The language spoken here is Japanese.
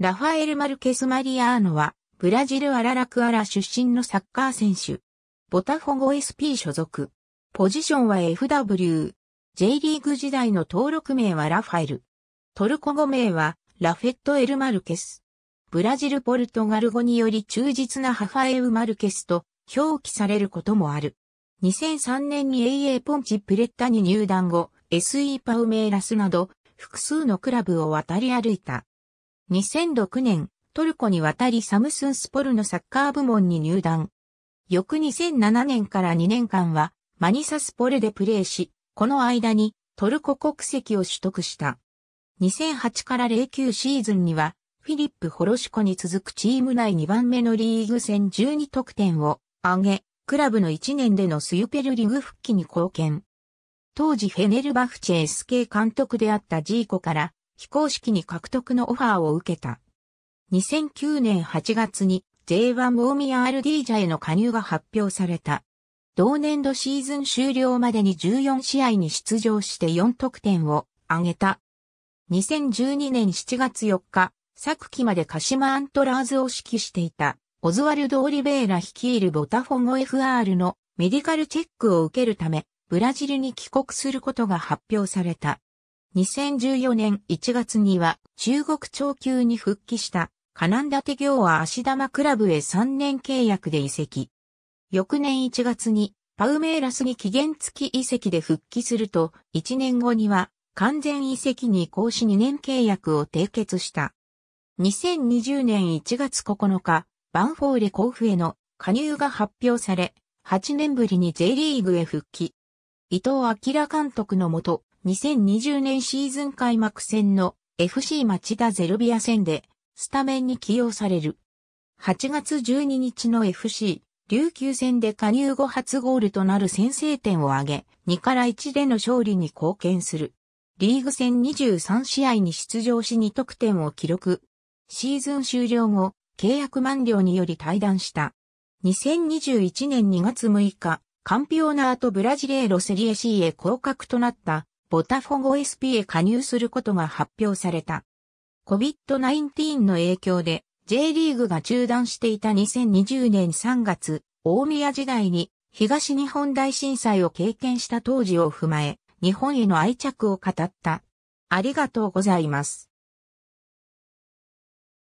ラファエル・マルケス・マリアーノは、ブラジル・アララクアラ出身のサッカー選手。ボタフォゴ SP 所属。ポジションは FW。J リーグ時代の登録名はラファエル。トルコ語名は、ラフェット・エル・マルケス。ブラジル・ポルトガル語により忠実なハファエウ・マルケスと表記されることもある。2003年に AA ポンチ・プレッタに入団後、SE パウメーラスなど、複数のクラブを渡り歩いた。2006年、トルコに渡りサムスンスポルのサッカー部門に入団。翌2007年から2年間は、マニサスポルでプレーし、この間にトルコ国籍を取得した。2008から09シーズンには、フィリップ・ホロシコに続くチーム内2番目のリーグ戦12得点を挙げ、クラブの1年でのスユペルリグ復帰に貢献。当時フェネルバフチェ SK 監督であったジーコから非公式に獲得のオファーを受けた。2009年8月に J1 ーミアルディージャへの加入が発表された。同年度シーズン終了までに14試合に出場して4得点を挙げた。2012年7月4日、昨季まで鹿島アントラーズを指揮していた、オズワルド・オリベーラ率いるボタフォゴ FR のメディカルチェックを受けるため、ブラジルに帰国することが発表された。2014年1月には中国超級に復帰したカナンダテ行は足玉クラブへ3年契約で移籍。翌年1月にパウメーラスに期限付き移籍で復帰すると、1年後には完全移籍に移行し2年契約を締結した。2020年1月9日、バンフォーレ甲府への加入が発表され、8年ぶりに J リーグへ復帰。伊藤明監督のもと、2020年シーズン開幕戦の FC 町田ゼルビア戦でスタメンに起用される。8月12日の FC 琉球戦で加入後初ゴールとなる先制点を挙げ、2から1での勝利に貢献する。リーグ戦23試合に出場し2得点を記録。シーズン終了後、契約満了により退団した。2021年2月6日、カンピオナートブラジレーロセリエ C へ降格となったボタフォゴ SP へ加入することが発表された。COVID-19 の影響で J リーグが中断していた2020年3月、大宮時代に東日本大震災を経験した当時を踏まえ、日本への愛着を語った。ありがとうございます。